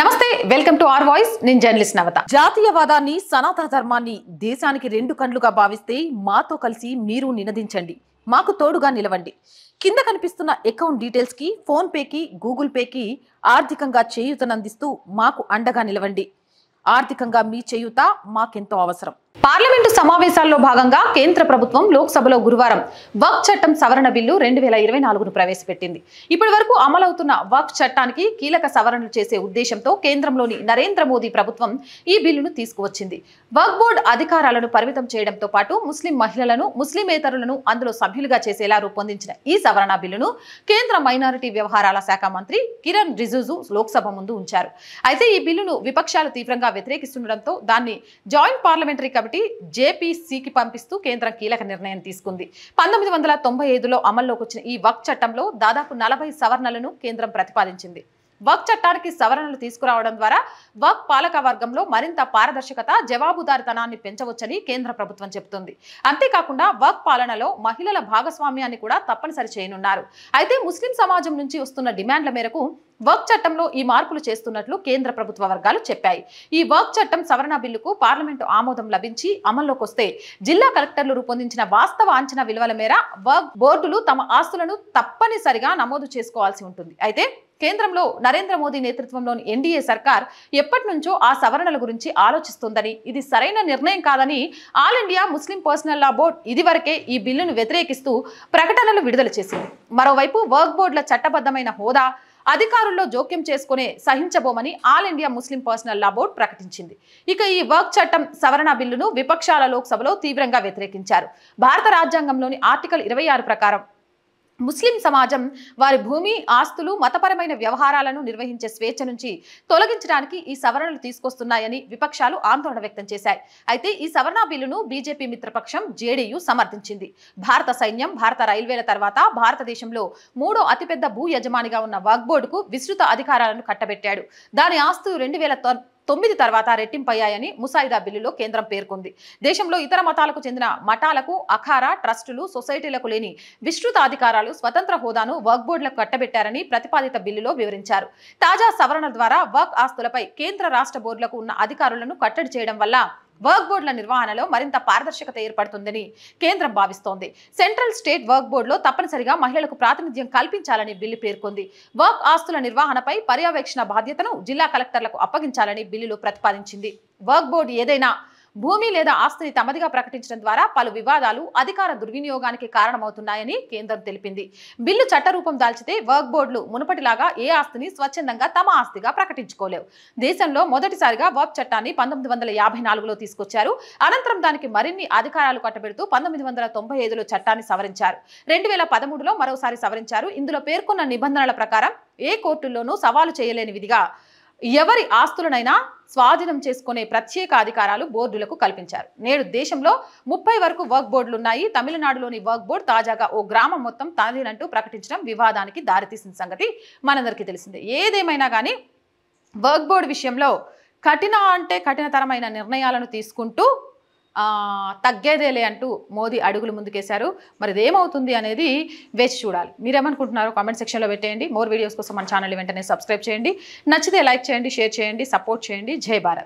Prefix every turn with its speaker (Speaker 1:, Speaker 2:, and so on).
Speaker 1: నమస్తే welcome to our voice నేను journalist Navata జాతీయవాదాన్ని సనాతన ధర్మాన్ని దేశానికి రెండు కండ్లుగా భావిస్తే మాతో కలిసి మీరు నినదించండి మాకు తోడుగా నిలవండి కింద కనిపిస్తున్న అకౌంట్ డీటెయిల్స్కి ఫోన్పేకి గూగుల్ పేకి ఆర్థికంగా చేయూతనందిస్తూ మాకు అండగా నిలవండి ఆర్థికంగా మీ చేయూత మాకెంతో అవసరం పార్లమెంటు సమావేశాల్లో భాగంగా కేంద్ర ప్రభుత్వం లోక్సభలో గురువారం వక్ చట్టం సవరణ బిల్లు రెండు వేల ఇరవై నాలుగును ప్రవేశపెట్టింది ఇప్పటి వరకు అమలవుతున్న వక్ చట్టానికి కీలక సవరణలు చేసే ఉద్దేశంతో కేంద్రంలోని నరేంద్ర మోదీ ప్రభుత్వం ఈ బిల్లును తీసుకువచ్చింది వక్ బోర్డు అధికారాలను పరిమితం చేయడంతో పాటు ముస్లిం మహిళలను ముస్లిమేతరులను అందులో సభ్యులుగా చేసేలా రూపొందించిన ఈ సవరణ బిల్లును కేంద్ర మైనారిటీ వ్యవహారాల శాఖ మంత్రి కిరణ్ రిజిజు లోక్సభ ముందు ఉంచారు అయితే ఈ బిల్లును విపక్షాలు తీవ్రంగా వ్యతిరేకిస్తుండటంతో దాన్ని జాయింట్ పార్లమెంటరీ కమిటీ కట్టి జేపీసీకి పంపిస్తూ కేంద్రం కీలక నిర్ణయం తీసుకుంది పంతొమ్మిది వందల తొంభై ఐదులో అమల్లోకి వచ్చిన ఈ వక్ చట్టంలో దాదాపు నలభై సవరణలను కేంద్రం ప్రతిపాదించింది వర్క్ చట్టానికి సవరణలు తీసుకురావడం ద్వారా వర్క్ పాలక వర్గంలో మరింత పారదర్శకత జవాబుదారితనాన్ని పెంచవచ్చని కేంద్ర ప్రభుత్వం చెబుతుంది అంతేకాకుండా వర్క్ పాలనలో మహిళల భాగస్వామ్యాన్ని కూడా తప్పనిసరి చేయనున్నారు అయితే ముస్లిం సమాజం నుంచి వస్తున్న డిమాండ్ల మేరకు వర్క్ చట్టంలో ఈ మార్పులు చేస్తున్నట్లు కేంద్ర ప్రభుత్వ వర్గాలు చెప్పాయి ఈ వర్క్ చట్టం సవరణ బిల్లుకు పార్లమెంటు ఆమోదం లభించి అమల్లోకి వస్తే జిల్లా కలెక్టర్లు రూపొందించిన వాస్తవ అంచనా విలువల మేర వర్క్ బోర్డులు తమ ఆస్తులను తప్పనిసరిగా నమోదు చేసుకోవాల్సి ఉంటుంది అయితే కేంద్రంలో నరేంద్ర మోదీ నేతృత్వంలోని ఎన్డీఏ సర్కార్ ఎప్పటి నుంచో ఆ సవరణల గురించి ఆలోచిస్తోందని ఇది సరైన నిర్ణయం కాదని all India Muslim personal law board ఇదివరకే ఈ బిల్లును వ్యతిరేకిస్తూ ప్రకటనలు విడుదల చేసింది మరోవైపు వర్క్ బోర్డుల చట్టబద్ధమైన హోదా అధికారుల్లో జోక్యం చేసుకునే సహించబోమని all India Muslim personal law board ప్రకటించింది ఇక ఈ వర్క్ చట్టం సవరణ బిల్లును విపక్షాల లోక్సభలో తీవ్రంగా వ్యతిరేకించారు భారత రాజ్యాంగంలోని ఆర్టికల్ ఇరవై ప్రకారం ముస్లిం సమాజం వారి భూమి ఆస్తులు మతపరమైన వ్యవహారాలను నిర్వహించే స్వేచ్ఛ నుంచి తొలగించడానికి ఈ సవరణలు తీసుకొస్తున్నాయని విపక్షాలు ఆందోళన వ్యక్తం చేశాయి అయితే ఈ సవరణ బిల్లును బీజేపీ మిత్రపక్షం జేడీయూ సమర్థించింది భారత సైన్యం భారత రైల్వేల తర్వాత భారతదేశంలో మూడో అతిపెద్ద భూ యజమానిగా ఉన్న వాగ్బోర్డుకు విస్తృత అధికారాలను కట్టబెట్టాడు దాని ఆస్తు రెండు తొమ్మిది తర్వాత రెట్టింపయ్యాయని ముసాయిదా బిల్లులో కేంద్రం పేర్కొంది దేశంలో ఇతర మతాలకు చెందిన మఠాలకు అఖార ట్రస్టులు సొసైటీలకు లేని విస్తృత అధికారాలు స్వతంత్ర హోదాను వర్క్ బోర్డులకు కట్టబెట్టారని ప్రతిపాదిత బిల్లులో వివరించారు తాజా సవరణ ద్వారా వర్క్ ఆస్తులపై కేంద్ర రాష్ట్ర బోర్డులకు ఉన్న అధికారులను కట్టడి చేయడం వల్ల వర్క్ బోర్డుల నిర్వహణలో మరింత పారదర్శకత ఏర్పడుతుందని కేంద్రం భావిస్తోంది సెంట్రల్ స్టేట్ వర్క్ బోర్డులో తప్పనిసరిగా మహిళలకు ప్రాతినిధ్యం కల్పించాలని బిల్లు పేర్కొంది వర్క్ ఆస్తుల నిర్వహణపై పర్యవేక్షణ బాధ్యతను జిల్లా కలెక్టర్లకు అప్పగించాలని బిల్లులో ప్రతిపాదించింది వర్క్ బోర్డు ఏదైనా భూమి లేదా ఆస్తిని తమదిగా ప్రకటించడం ద్వారా పలు వివాదాలు అధికార దుర్వినియోగానికి కారణమవుతున్నాయని కేంద్రం తెలిపింది బిల్లు చట్టరూపం దాల్చితే వర్క్ బోర్డులు మునుపటిలాగా ఏ ఆస్తిని స్వచ్ఛందంగా తమ ఆస్తిగా ప్రకటించుకోలేవు దేశంలో మొదటిసారిగా వర్క్ చట్టాన్ని పంతొమ్మిది వందల యాభై నాలుగులో తీసుకొచ్చారు అనంతరం దానికి మరిన్ని అధికారాలు కట్టబెడుతూ పంతొమ్మిది వందల తొంభై ఐదులో చట్టాన్ని సవరించారు రెండు వేల పదమూడులో మరోసారి సవరించారు ఇందులో పేర్కొన్న నిబంధనల ప్రకారం ఏ కోర్టుల్లోనూ సవాలు చేయలేని విధిగా ఎవరి ఆస్తులనైనా స్వాధీనం చేసుకునే ప్రత్యేక అధికారాలు బోర్డులకు కల్పించారు నేడు దేశంలో ముప్పై వరకు వర్క్ బోర్డులున్నాయి తమిళనాడులోని వర్క్ బోర్డు తాజాగా ఓ గ్రామం మొత్తం తనదేనంటూ ప్రకటించడం వివాదానికి దారితీసిన సంగతి మనందరికీ తెలిసిందే ఏదేమైనా కానీ వర్క్ బోర్డు విషయంలో కఠిన అంటే కఠినతరమైన నిర్ణయాలను తీసుకుంటూ తగ్గేదేలే అంటూ మోదీ అడుగులు ముందుకేశారు మరి ఏమవుతుంది అనేది వేచి చూడాలి మీరేమనుకుంటున్నారో కామెంట్ సెక్షన్లో పెట్టేయండి మోర్ వీడియోస్ కోసం మన ఛానల్ వెంటనే సబ్స్క్రైబ్ చేయండి నచ్చితే లైక్ చేయండి షేర్ చేయండి సపోర్ట్ చేయండి జై భారత్